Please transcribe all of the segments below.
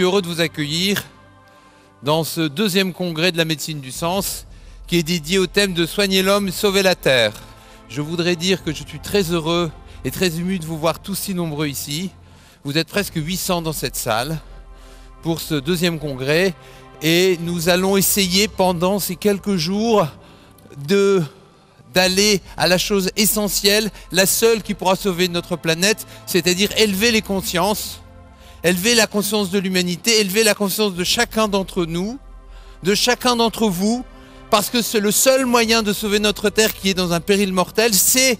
heureux de vous accueillir dans ce deuxième congrès de la médecine du sens qui est dédié au thème de soigner l'homme, sauver la terre. Je voudrais dire que je suis très heureux et très ému de vous voir tous si nombreux ici. Vous êtes presque 800 dans cette salle pour ce deuxième congrès et nous allons essayer pendant ces quelques jours de d'aller à la chose essentielle, la seule qui pourra sauver notre planète, c'est-à-dire élever les consciences élever la conscience de l'humanité, élever la conscience de chacun d'entre nous, de chacun d'entre vous, parce que c'est le seul moyen de sauver notre Terre qui est dans un péril mortel, c'est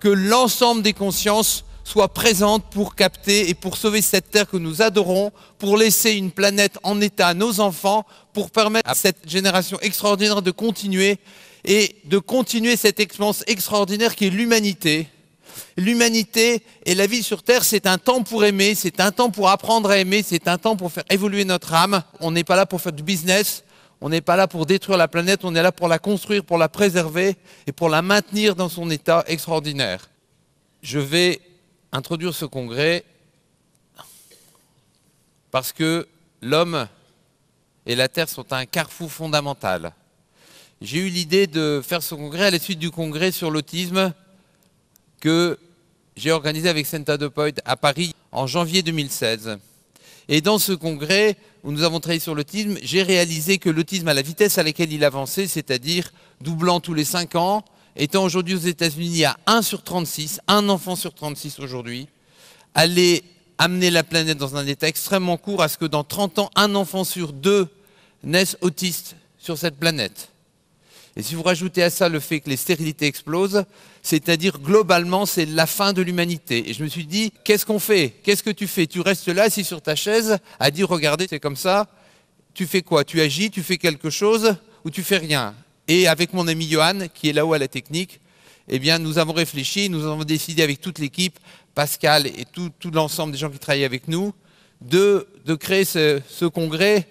que l'ensemble des consciences soient présente pour capter et pour sauver cette Terre que nous adorons, pour laisser une planète en état à nos enfants, pour permettre à cette génération extraordinaire de continuer et de continuer cette expérience extraordinaire qui est l'humanité l'humanité et la vie sur Terre, c'est un temps pour aimer, c'est un temps pour apprendre à aimer, c'est un temps pour faire évoluer notre âme. On n'est pas là pour faire du business, on n'est pas là pour détruire la planète, on est là pour la construire, pour la préserver et pour la maintenir dans son état extraordinaire. Je vais introduire ce congrès parce que l'homme et la Terre sont un carrefour fondamental. J'ai eu l'idée de faire ce congrès à la suite du congrès sur l'autisme que j'ai organisé avec Santa de à Paris en janvier 2016. Et dans ce congrès où nous avons travaillé sur l'autisme, j'ai réalisé que l'autisme à la vitesse à laquelle il avançait, c'est-à-dire doublant tous les 5 ans, étant aujourd'hui aux États-Unis à 1 sur 36, un enfant sur 36 aujourd'hui, allait amener la planète dans un état extrêmement court à ce que dans 30 ans, un enfant sur deux naisse autiste sur cette planète. Et si vous rajoutez à ça le fait que les stérilités explosent, c'est-à-dire globalement c'est la fin de l'humanité. Et je me suis dit, qu'est-ce qu'on fait Qu'est-ce que tu fais Tu restes là, assis sur ta chaise, à dire, regardez, c'est comme ça. Tu fais quoi Tu agis, tu fais quelque chose ou tu fais rien Et avec mon ami Johan, qui est là-haut à la technique, eh bien, nous avons réfléchi, nous avons décidé avec toute l'équipe, Pascal et tout, l'ensemble des gens qui travaillent avec nous, de, créer ce congrès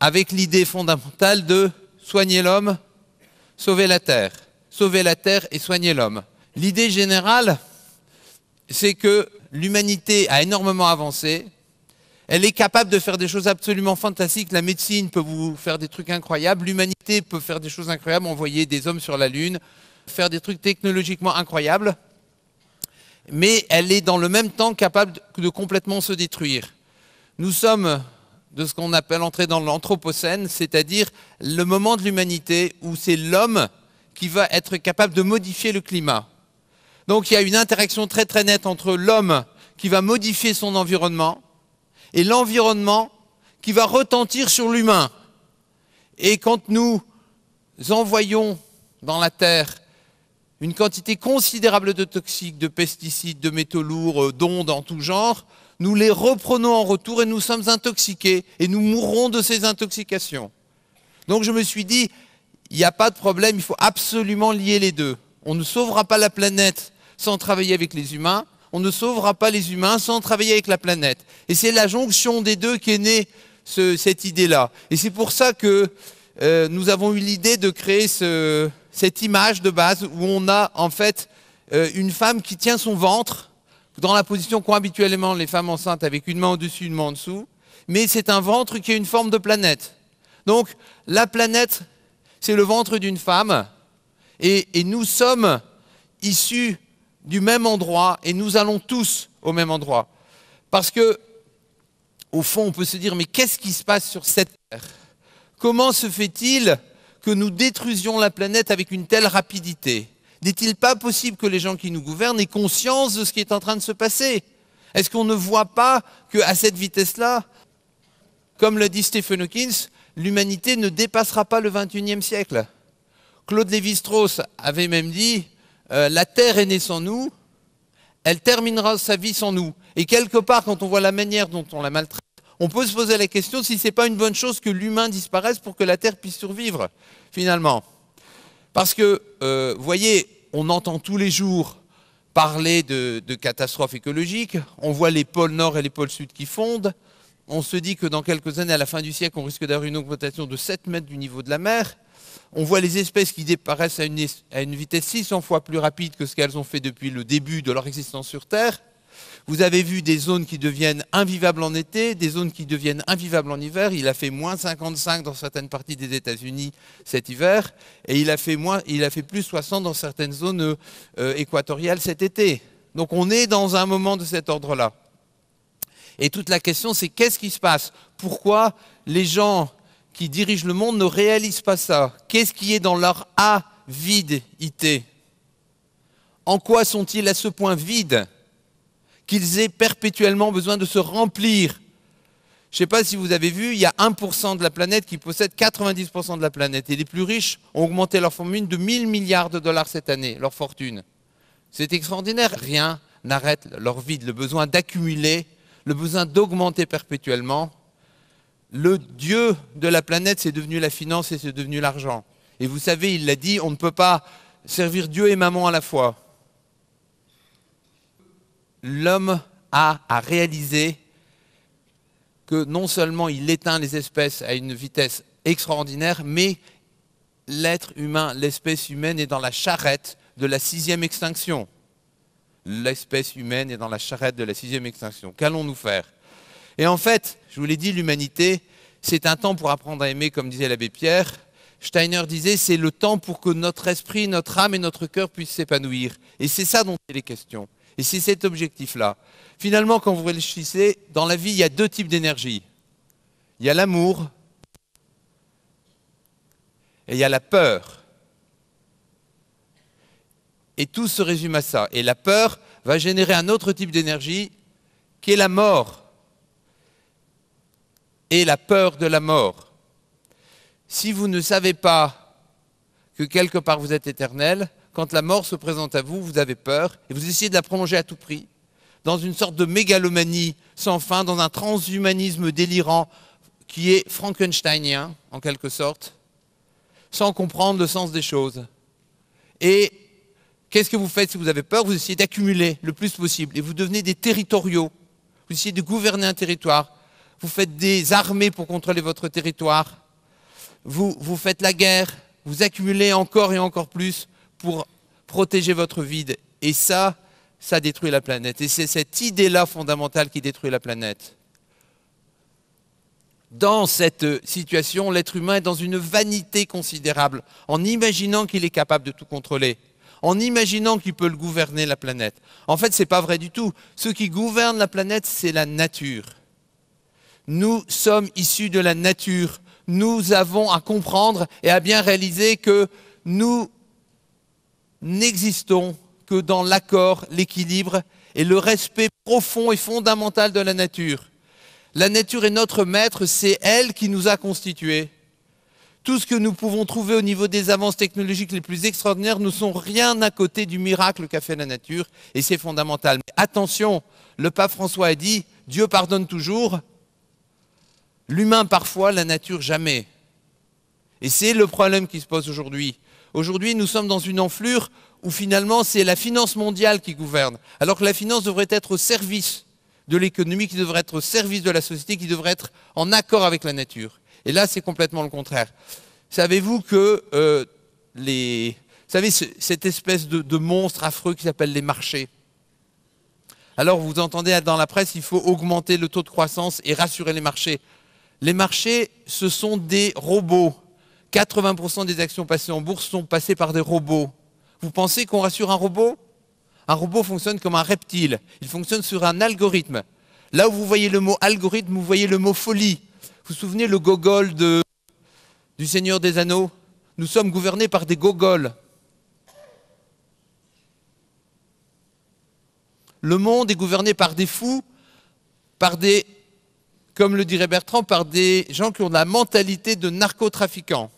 avec l'idée fondamentale de soigner l'homme sauver la terre. Sauver la terre et soigner l'homme. L'idée générale, c'est que l'humanité a énormément avancé. Elle est capable de faire des choses absolument fantastiques. La médecine peut vous faire des trucs incroyables. L'humanité peut faire des choses incroyables, envoyer des hommes sur la Lune, faire des trucs technologiquement incroyables. Mais elle est dans le même temps capable de complètement se détruire. Nous sommes de ce qu'on appelle entrer dans l'anthropocène, c'est-à-dire le moment de l'humanité où c'est l'homme qui va être capable de modifier le climat. Donc il y a une interaction très très nette entre l'homme qui va modifier son environnement et l'environnement qui va retentir sur l'humain. Et quand nous envoyons dans la Terre une quantité considérable de toxiques, de pesticides, de métaux lourds, d'ondes en tout genre, nous les reprenons en retour et nous sommes intoxiqués et nous mourrons de ces intoxications. Donc je me suis dit, il n'y a pas de problème, il faut absolument lier les deux. On ne sauvera pas la planète sans travailler avec les humains, on ne sauvera pas les humains sans travailler avec la planète. Et c'est la jonction des deux qui est née cette idée-là. Et c'est pour ça que euh, nous avons eu l'idée de créer cette image de base où on a en fait euh, une femme qui tient son ventre dans la position qu'ont habituellement les femmes enceintes avec une main au-dessus, une main en dessous, mais c'est un ventre qui est une forme de planète. Donc la planète, c'est le ventre d'une femme, et, et nous sommes issus du même endroit, et nous allons tous au même endroit. Parce que, au fond, on peut se dire, mais qu'est-ce qui se passe sur cette Terre Comment se fait-il que nous détruisions la planète avec une telle rapidité n'est-il pas possible que les gens qui nous gouvernent aient conscience de ce qui est en train de se passer Est-ce qu'on ne voit pas qu'à cette vitesse-là, comme le dit Stephen Hawking, l'humanité ne dépassera pas le 21e siècle Claude Lévi-Strauss avait même dit euh, La Terre est née sans nous, elle terminera sa vie sans nous. Et quelque part, quand on voit la manière dont on la maltraite, on peut se poser la question si ce n'est pas une bonne chose que l'humain disparaisse pour que la Terre puisse survivre, finalement. Parce que, vous euh, voyez, on entend tous les jours parler de, catastrophes écologiques, on voit les pôles nord et les pôles sud qui fondent, on se dit que dans quelques années, à la fin du siècle, on risque d'avoir une augmentation de 7 mètres du niveau de la mer, on voit les espèces qui disparaissent à une, à une vitesse 600 fois plus rapide que ce qu'elles ont fait depuis le début de leur existence sur Terre, vous avez vu des zones qui deviennent invivables en été, des zones qui deviennent invivables en hiver. Il a fait moins 55 dans certaines parties des États-Unis cet hiver, et il a fait, moins, il a plus 60 dans certaines zones euh, équatoriales cet été. Donc on est dans un moment de cet ordre-là. Et toute la question, c'est qu'est-ce qui se passe Pourquoi les gens qui dirigent le monde ne réalisent pas ça Qu'est-ce qui est dans leur avidité En quoi sont-ils à ce point vides qu'ils aient perpétuellement besoin de se remplir. Je ne sais pas si vous avez vu, il y a 1% de la planète qui possède 90% de la planète. Et les plus riches ont augmenté leur fortune de 1000 milliards de dollars cette année, leur fortune. C'est extraordinaire. Rien n'arrête leur vide, le besoin d'accumuler, le besoin d'augmenter perpétuellement. Le dieu de la planète, c'est devenu la finance et c'est devenu l'argent. Et vous savez, il l'a dit, on ne peut pas servir Dieu et maman à la fois l'homme a à réaliser que non seulement il éteint les espèces à une vitesse extraordinaire, mais l'être humain, l'espèce humaine est dans la charrette de la sixième extinction. L'espèce humaine est dans la charrette de la sixième extinction. Qu'allons-nous faire Et en fait, je vous l'ai dit, l'humanité, c'est un temps pour apprendre à aimer, comme disait l'abbé Pierre. Steiner disait, c'est le temps pour que notre esprit, notre âme et notre cœur puissent s'épanouir. Et c'est ça dont il est question. Et c'est cet objectif-là. Finalement, quand vous réfléchissez, dans la vie, il y a deux types d'énergie. Il y a l'amour et il y a la peur. Et tout se résume à ça. Et la peur va générer un autre type d'énergie qui est la mort. Et la peur de la mort. Si vous ne savez pas que quelque part vous êtes éternel, quand la mort se présente à vous, vous avez peur et vous essayez de la prolonger à tout prix, dans une sorte de mégalomanie sans fin, dans un transhumanisme délirant qui est frankensteinien, en quelque sorte, sans comprendre le sens des choses. Et qu'est-ce que vous faites si vous avez peur Vous essayez d'accumuler le plus possible et vous devenez des territoriaux. Vous essayez de gouverner un territoire. Vous faites des armées pour contrôler votre territoire. Vous, vous faites la guerre. Vous accumulez encore et encore plus pour protéger votre vide. Et ça, ça détruit la planète. Et c'est cette idée-là fondamentale qui détruit la planète. Dans cette situation, l'être humain est dans une vanité considérable, en imaginant qu'il est capable de tout contrôler, en imaginant qu'il peut gouverner la planète. En fait, ce n'est pas vrai du tout. Ce qui gouverne la planète, c'est la nature. Nous sommes issus de la nature. Nous avons à comprendre et à bien réaliser que nous n'existons que dans l'accord, l'équilibre et le respect profond et fondamental de la nature. La nature est notre maître, c'est elle qui nous a constitués. Tout ce que nous pouvons trouver au niveau des avances technologiques les plus extraordinaires ne sont rien à côté du miracle qu'a fait la nature, et c'est fondamental. Mais attention, le pape François a dit, Dieu pardonne toujours, l'humain parfois, la nature jamais. Et c'est le problème qui se pose aujourd'hui. Aujourd'hui, nous sommes dans une enflure où finalement c'est la finance mondiale qui gouverne, alors que la finance devrait être au service de l'économie, qui devrait être au service de la société, qui devrait être en accord avec la nature. Et là, c'est complètement le contraire. Savez-vous que euh, les... savez, cette espèce de, de monstre affreux qui s'appelle les marchés, alors vous entendez dans la presse, il faut augmenter le taux de croissance et rassurer les marchés. Les marchés, ce sont des robots. 80% des actions passées en bourse sont passées par des robots. Vous pensez qu'on rassure un robot Un robot fonctionne comme un reptile. Il fonctionne sur un algorithme. Là où vous voyez le mot algorithme, vous voyez le mot folie. Vous vous souvenez le gogol de, du Seigneur des Anneaux Nous sommes gouvernés par des gogols. Le monde est gouverné par des fous, par des, comme le dirait Bertrand, par des gens qui ont la mentalité de narcotrafiquants.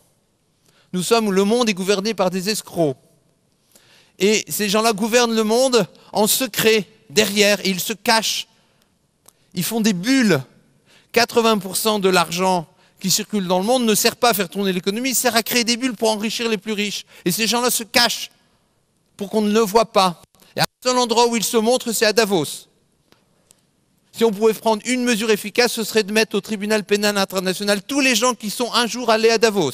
Nous sommes, où le monde est gouverné par des escrocs. Et ces gens-là gouvernent le monde en secret, derrière, et ils se cachent. Ils font des bulles. 80% de l'argent qui circule dans le monde ne sert pas à faire tourner l'économie, il sert à créer des bulles pour enrichir les plus riches. Et ces gens-là se cachent pour qu'on ne le voit pas. Et un seul endroit où ils se montrent, c'est à Davos. Si on pouvait prendre une mesure efficace, ce serait de mettre au tribunal pénal international tous les gens qui sont un jour allés à Davos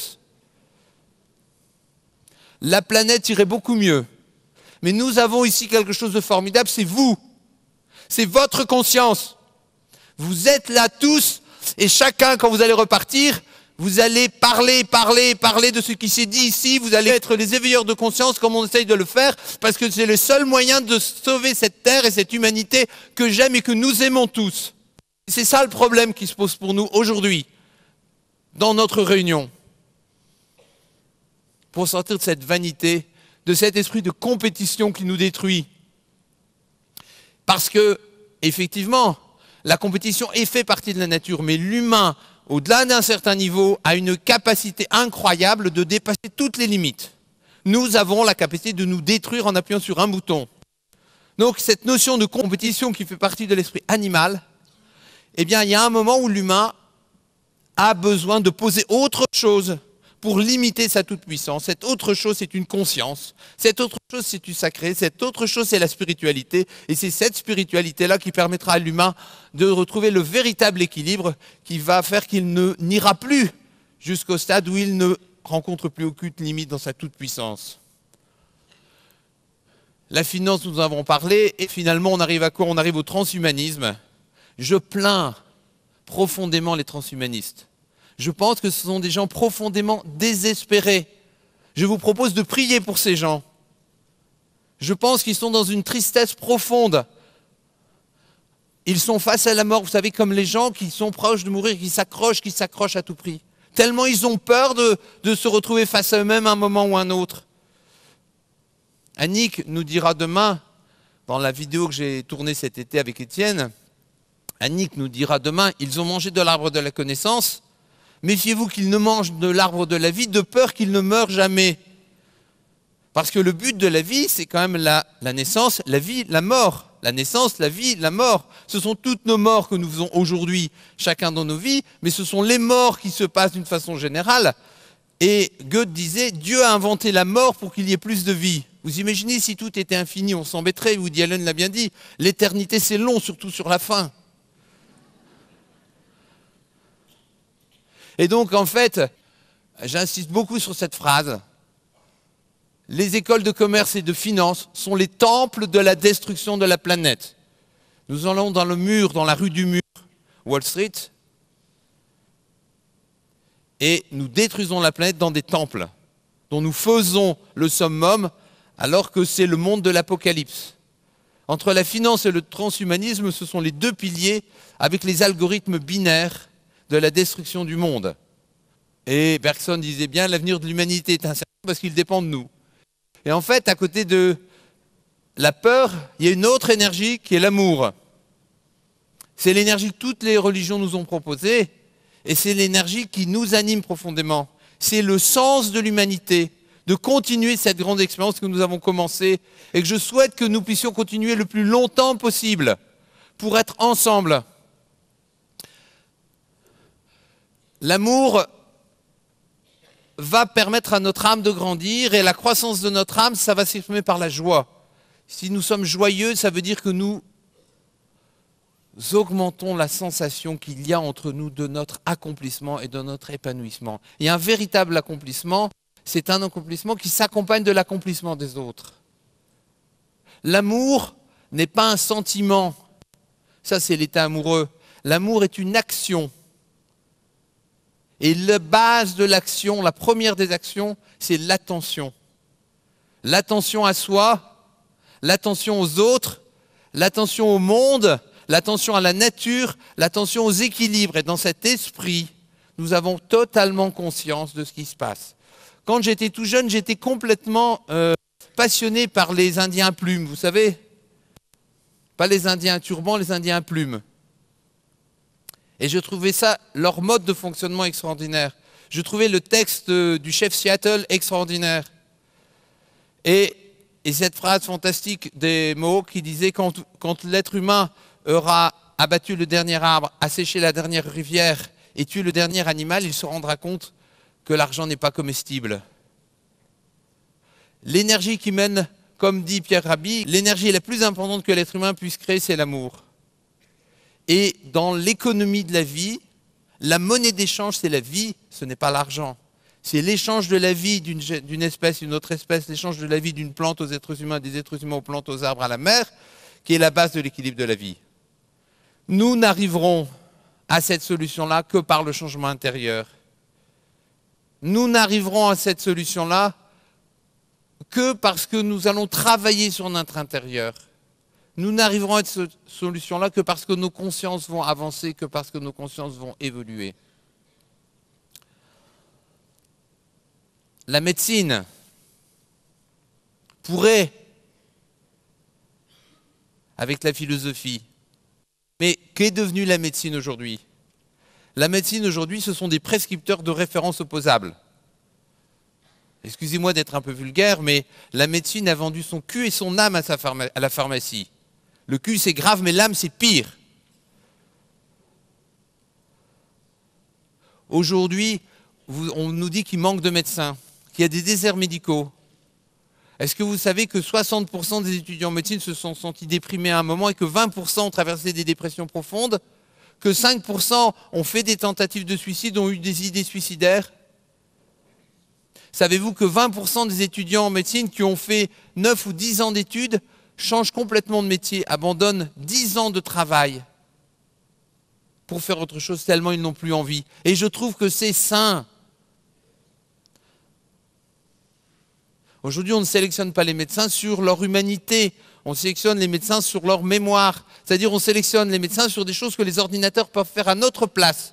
la planète irait beaucoup mieux. Mais nous avons ici quelque chose de formidable, c'est vous. C'est votre conscience. Vous êtes là tous et chacun, quand vous allez repartir, vous allez parler, parler, parler de ce qui s'est dit ici. Vous allez être les éveilleurs de conscience comme on essaye de le faire parce que c'est le seul moyen de sauver cette terre et cette humanité que j'aime et que nous aimons tous. C'est ça le problème qui se pose pour nous aujourd'hui dans notre réunion pour sortir de cette vanité, de cet esprit de compétition qui nous détruit. Parce que, effectivement, la compétition est fait partie de la nature, mais l'humain, au-delà d'un certain niveau, a une capacité incroyable de dépasser toutes les limites. Nous avons la capacité de nous détruire en appuyant sur un bouton. Donc cette notion de compétition qui fait partie de l'esprit animal, eh bien il y a un moment où l'humain a besoin de poser autre chose pour limiter sa toute-puissance. Cette autre chose, c'est une conscience. Cette autre chose, c'est du sacré. Cette autre chose, c'est la spiritualité. Et c'est cette spiritualité-là qui permettra à l'humain de retrouver le véritable équilibre qui va faire qu'il ne n'ira plus jusqu'au stade où il ne rencontre plus aucune limite dans sa toute-puissance. La finance, nous en avons parlé, et finalement, on arrive à quoi On arrive au transhumanisme. Je plains profondément les transhumanistes. Je pense que ce sont des gens profondément désespérés. Je vous propose de prier pour ces gens. Je pense qu'ils sont dans une tristesse profonde. Ils sont face à la mort, vous savez, comme les gens qui sont proches de mourir, qui s'accrochent, qui s'accrochent à tout prix. Tellement ils ont peur de, se retrouver face à eux-mêmes un moment ou un autre. Annick nous dira demain, dans la vidéo que j'ai tournée cet été avec Étienne, Annick nous dira demain, ils ont mangé de l'arbre de la connaissance, Méfiez-vous qu'il ne mange de l'arbre de la vie de peur qu'il ne meure jamais. Parce que le but de la vie, c'est quand même la, la, naissance, la vie, la mort. La naissance, la vie, la mort. Ce sont toutes nos morts que nous faisons aujourd'hui, chacun dans nos vies, mais ce sont les morts qui se passent d'une façon générale. Et Goethe disait, Dieu a inventé la mort pour qu'il y ait plus de vie. Vous imaginez si tout était infini, on s'embêterait, Woody Allen l'a bien dit. L'éternité, c'est long, surtout sur la fin. Et donc, en fait, j'insiste beaucoup sur cette phrase. Les écoles de commerce et de finance sont les temples de la destruction de la planète. Nous allons dans le mur, dans la rue du mur, Wall Street, et nous détruisons la planète dans des temples dont nous faisons le summum alors que c'est le monde de l'Apocalypse. Entre la finance et le transhumanisme, ce sont les deux piliers avec les algorithmes binaires de la destruction du monde. Et Bergson disait bien, l'avenir de l'humanité est incertain parce qu'il dépend de nous. Et en fait, à côté de la peur, il y a une autre énergie qui est l'amour. C'est l'énergie que toutes les religions nous ont proposée, et c'est l'énergie qui nous anime profondément. C'est le sens de l'humanité, de continuer cette grande expérience que nous avons commencée, et que je souhaite que nous puissions continuer le plus longtemps possible, pour être ensemble. L'amour va permettre à notre âme de grandir et la croissance de notre âme, ça va s'exprimer par la joie. Si nous sommes joyeux, ça veut dire que nous augmentons la sensation qu'il y a entre nous de notre accomplissement et de notre épanouissement. Et un véritable accomplissement, c'est un accomplissement qui s'accompagne de l'accomplissement des autres. L'amour n'est pas un sentiment, ça c'est l'état amoureux. L'amour est une action et la base de l'action, la première des actions, c'est l'attention. L'attention à soi, l'attention aux autres, l'attention au monde, l'attention à la nature, l'attention aux équilibres. Et dans cet esprit, nous avons totalement conscience de ce qui se passe. Quand j'étais tout jeune, j'étais complètement euh, passionné par les Indiens plumes, vous savez Pas les Indiens turbans, les Indiens plumes. Et je trouvais ça, leur mode de fonctionnement extraordinaire. Je trouvais le texte euh, du chef Seattle extraordinaire. Et, cette phrase fantastique des mots qui disait quand, quand l'être humain aura abattu le dernier arbre, asséché la dernière rivière et tué le dernier animal, il se rendra compte que l'argent n'est pas comestible. L'énergie qui mène, comme dit Pierre Rabhi, l'énergie la plus importante que l'être humain puisse créer, c'est l'amour. Et dans l'économie de la vie, la monnaie d'échange, c'est la vie, ce n'est pas l'argent. C'est l'échange de la vie d'une espèce, une autre espèce, l'échange de la vie d'une plante aux êtres humains, des êtres humains aux plantes, aux arbres, à la mer, qui est la base de l'équilibre de la vie. Nous n'arriverons à cette solution-là que par le changement intérieur. Nous n'arriverons à cette solution-là que parce que nous allons travailler sur notre intérieur. Nous n'arriverons à cette solution-là que parce que nos consciences vont avancer, que parce que nos consciences vont évoluer. La médecine pourrait, avec la philosophie, mais qu'est devenue la médecine aujourd'hui La médecine aujourd'hui, ce sont des prescripteurs de références opposables. Excusez-moi d'être un peu vulgaire, mais la médecine a vendu son cul et son âme à, sa à la pharmacie. Le cul, c'est grave, mais l'âme, c'est pire. Aujourd'hui, on nous dit qu'il manque de médecins, qu'il y a des déserts médicaux. Est-ce que vous savez que 60% des étudiants en médecine se sont sentis déprimés à un moment et que 20% ont traversé des dépressions profondes Que 5% ont fait des tentatives de suicide, ont eu des idées suicidaires Savez-vous que 20% des étudiants en médecine qui ont fait 9 ou 10 ans d'études change complètement de métier, abandonne 10 ans de travail pour faire autre chose tellement ils n'ont plus envie. Et je trouve que c'est sain. Aujourd'hui, on ne sélectionne pas les médecins sur leur humanité, on sélectionne les médecins sur leur mémoire. C'est-à-dire on sélectionne les médecins sur des choses que les ordinateurs peuvent faire à notre place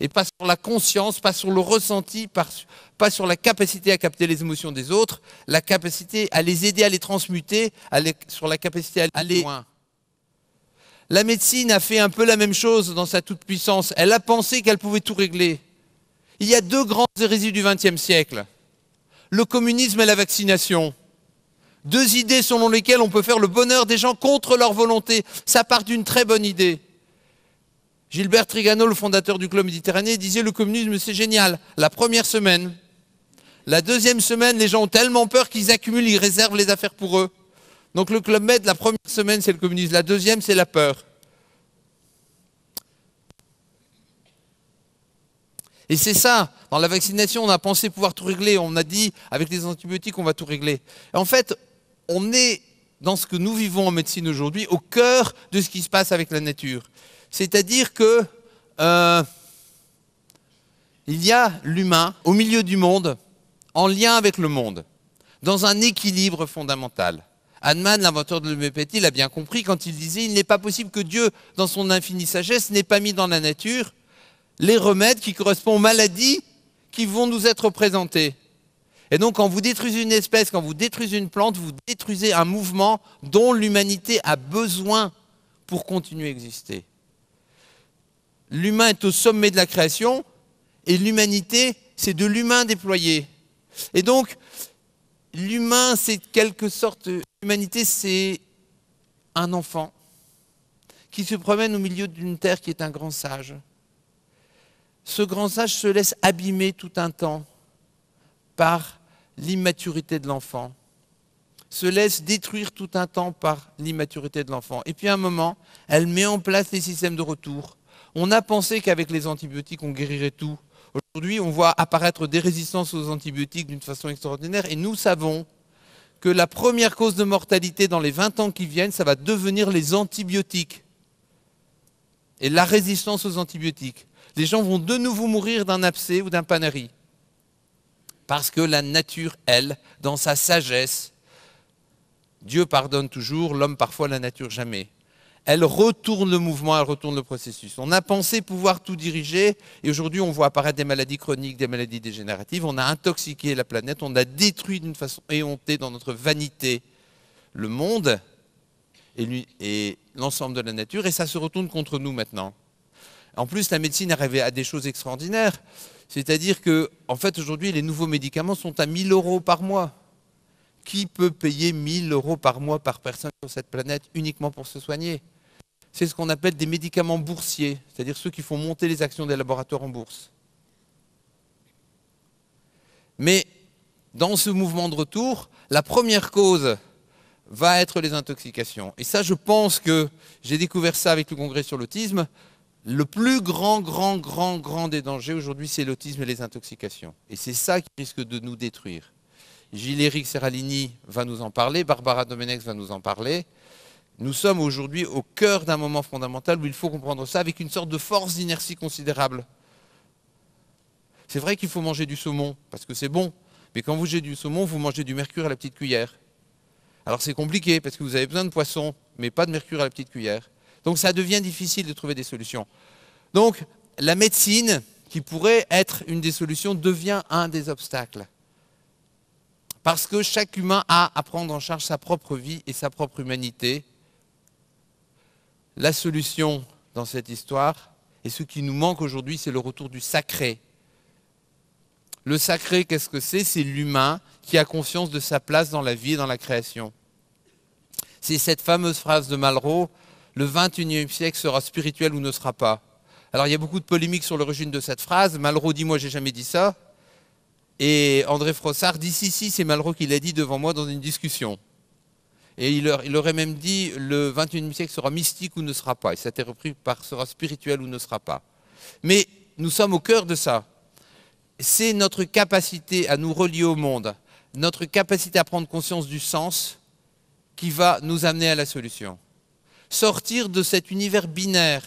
et pas sur la conscience, pas sur le ressenti, pas sur la capacité à capter les émotions des autres, la capacité à les aider à les transmuter, sur la capacité à aller loin. La médecine a fait un peu la même chose dans sa toute-puissance. Elle a pensé qu'elle pouvait tout régler. Il y a deux grandes hérésies du XXe siècle. Le communisme et la vaccination. Deux idées selon lesquelles on peut faire le bonheur des gens contre leur volonté. Ça part d'une très bonne idée. Gilbert Trigano, le fondateur du Club Méditerranée, disait le communisme c'est génial. La première semaine, la deuxième semaine, les gens ont tellement peur qu'ils accumulent, ils réservent les affaires pour eux. Donc le Club Med, la première semaine c'est le communisme, la deuxième c'est la peur. Et c'est ça, dans la vaccination, on a pensé pouvoir tout régler, on a dit avec les antibiotiques on va tout régler. en fait, on est dans ce que nous vivons en médecine aujourd'hui, au cœur de ce qui se passe avec la nature. C'est-à-dire que euh, il y a l'humain au milieu du monde, en lien avec le monde, dans un équilibre fondamental. Hahnemann, l'inventeur de l'homéopathie, l'a bien compris quand il disait il n'est pas possible que Dieu, dans son infinie sagesse, n'ait pas mis dans la nature les remèdes qui correspondent aux maladies qui vont nous être présentées. Et donc, quand vous détruisez une espèce, quand vous détruisez une plante, vous détruisez un mouvement dont l'humanité a besoin pour continuer à exister. L'humain est au sommet de la création et l'humanité, c'est de l'humain déployé. Et donc, l'humain, c'est quelque sorte, l'humanité, c'est un enfant qui se promène au milieu d'une terre qui est un grand sage. Ce grand sage se laisse abîmer tout un temps par l'immaturité de l'enfant, se laisse détruire tout un temps par l'immaturité de l'enfant. Et puis à un moment, elle met en place les systèmes de retour on a pensé qu'avec les antibiotiques, on guérirait tout. Aujourd'hui, on voit apparaître des résistances aux antibiotiques d'une façon extraordinaire et nous savons que la première cause de mortalité dans les 20 ans qui viennent, ça va devenir les antibiotiques et la résistance aux antibiotiques. Les gens vont de nouveau mourir d'un abcès ou d'un panari. Parce que la nature, elle, dans sa sagesse, Dieu pardonne toujours, l'homme parfois, la nature jamais elle retourne le mouvement, elle retourne le processus. On a pensé pouvoir tout diriger et aujourd'hui on voit apparaître des maladies chroniques, des maladies dégénératives, on a intoxiqué la planète, on a détruit d'une façon éhontée dans notre vanité le monde et l'ensemble de la nature et ça se retourne contre nous maintenant. En plus, la médecine arrivée à des choses extraordinaires, c'est-à-dire que en fait aujourd'hui les nouveaux médicaments sont à 1000 euros par mois qui peut payer 1000 euros par mois par personne sur cette planète uniquement pour se soigner C'est ce qu'on appelle des médicaments boursiers, c'est-à-dire ceux qui font monter les actions des laboratoires en bourse. Mais dans ce mouvement de retour, la première cause va être les intoxications. Et ça, je pense que j'ai découvert ça avec le congrès sur l'autisme. Le plus grand, grand, grand, grand des dangers aujourd'hui, c'est l'autisme et les intoxications. Et c'est ça qui risque de nous détruire. Gilles-Éric Serralini va nous en parler, Barbara Domenech va nous en parler. Nous sommes aujourd'hui au cœur d'un moment fondamental où il faut comprendre ça avec une sorte de force d'inertie considérable. C'est vrai qu'il faut manger du saumon, parce que c'est bon, mais quand vous mangez du saumon, vous mangez du mercure à la petite cuillère. Alors c'est compliqué, parce que vous avez besoin de poisson, mais pas de mercure à la petite cuillère. Donc ça devient difficile de trouver des solutions. Donc la médecine, qui pourrait être une des solutions, devient un des obstacles. Parce que chaque humain a à prendre en charge sa propre vie et sa propre humanité. La solution dans cette histoire, et ce qui nous manque aujourd'hui, c'est le retour du sacré. Le sacré, qu'est-ce que c'est C'est l'humain qui a conscience de sa place dans la vie et dans la création. C'est cette fameuse phrase de Malraux, le 21e siècle sera spirituel ou ne sera pas. Alors il y a beaucoup de polémiques sur l'origine de cette phrase. Malraux dit, moi j'ai jamais dit ça. Et André Frossard dit si, si, c'est Malraux qui l'a dit devant moi dans une discussion. Et il, aurait même dit le 21e siècle sera mystique ou ne sera pas. Et ça a été repris par sera spirituel ou ne sera pas. Mais nous sommes au cœur de ça. C'est notre capacité à nous relier au monde, notre capacité à prendre conscience du sens qui va nous amener à la solution. Sortir de cet univers binaire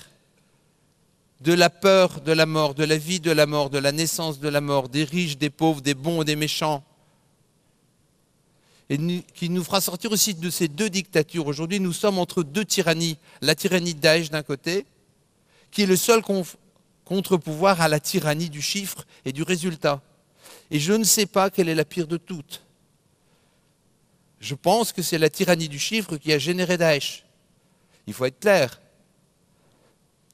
de la peur de la mort, de la vie de la mort, de la naissance de la mort, des riches, des pauvres, des bons, et des méchants. Et qui nous fera sortir aussi de ces deux dictatures. Aujourd'hui, nous sommes entre deux tyrannies. La tyrannie de Daesh d'un côté, qui est le seul contre-pouvoir à la tyrannie du chiffre et du résultat. Et je ne sais pas quelle est la pire de toutes. Je pense que c'est la tyrannie du chiffre qui a généré Daesh. Il faut être clair.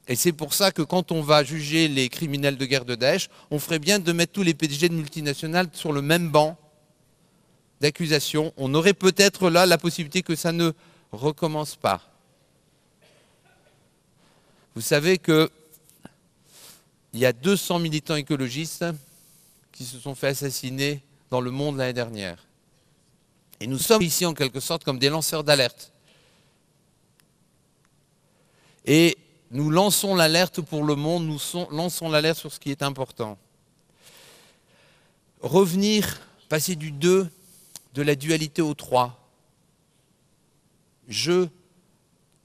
Et c'est pour ça que quand on va juger les criminels de guerre de Daesh, on ferait bien de mettre tous les PDG de multinationales sur le même banc d'accusation. On aurait peut-être là la possibilité que ça ne recommence pas. Vous savez qu'il y a 200 militants écologistes qui se sont fait assassiner dans le monde l'année dernière. Et nous sommes ici en quelque sorte comme des lanceurs d'alerte. Et nous lançons l'alerte pour le monde, nous lançons l'alerte sur ce qui est important. Revenir, passer du 2, de la dualité au trois. Je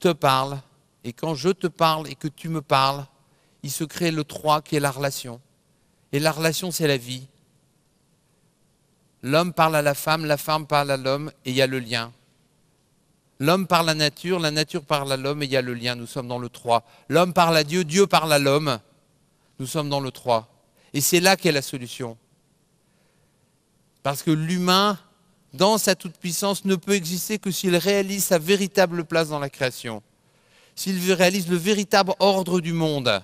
te parle, et quand je te parle et que tu me parles, il se crée le 3 qui est la relation. Et la relation, c'est la vie. L'homme parle à la femme, la femme parle à l'homme, et il y a le lien. L'homme par la nature, la nature parle à l'homme, et il y a le lien, nous sommes dans le 3. L'homme parle à Dieu, Dieu parle à l'homme, nous sommes dans le 3. Et c'est là qu'est la solution. Parce que l'humain, dans sa toute-puissance, ne peut exister que s'il réalise sa véritable place dans la création, s'il réalise le véritable ordre du monde,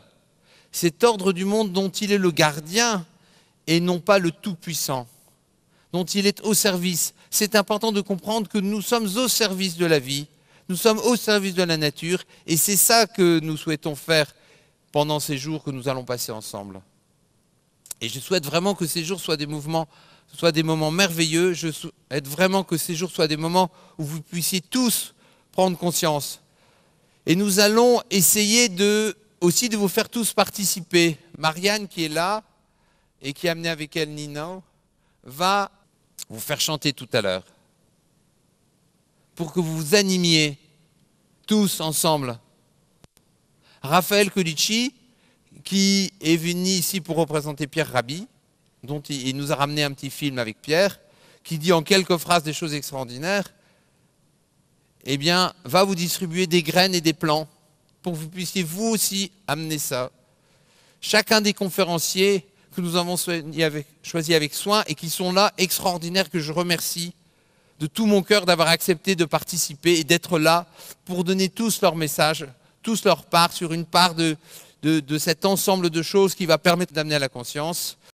cet ordre du monde dont il est le gardien et non pas le tout-puissant, dont il est au service, c'est important de comprendre que nous sommes au service de la vie, nous sommes au service de la nature, et c'est ça que nous souhaitons faire pendant ces jours que nous allons passer ensemble. Et je souhaite vraiment que ces jours soient des mouvements, des moments merveilleux. Je souhaite vraiment que ces jours soient des moments où vous puissiez tous prendre conscience. Et nous allons essayer de, aussi de vous faire tous participer. Marianne qui est là et qui a amené avec elle Nina va vous faire chanter tout à l'heure, pour que vous vous animiez tous ensemble. Raphaël Colici, qui est venu ici pour représenter Pierre Rabhi, dont il nous a ramené un petit film avec Pierre, qui dit en quelques phrases des choses extraordinaires, eh bien, va vous distribuer des graines et des plants pour que vous puissiez vous aussi amener ça. Chacun des conférenciers que nous avons choisis avec soin et qui sont là, extraordinaires, que je remercie de tout mon cœur d'avoir accepté de participer et d'être là pour donner tous leur message, tous leur part sur une part de, de cet ensemble de choses qui va permettre d'amener à la conscience.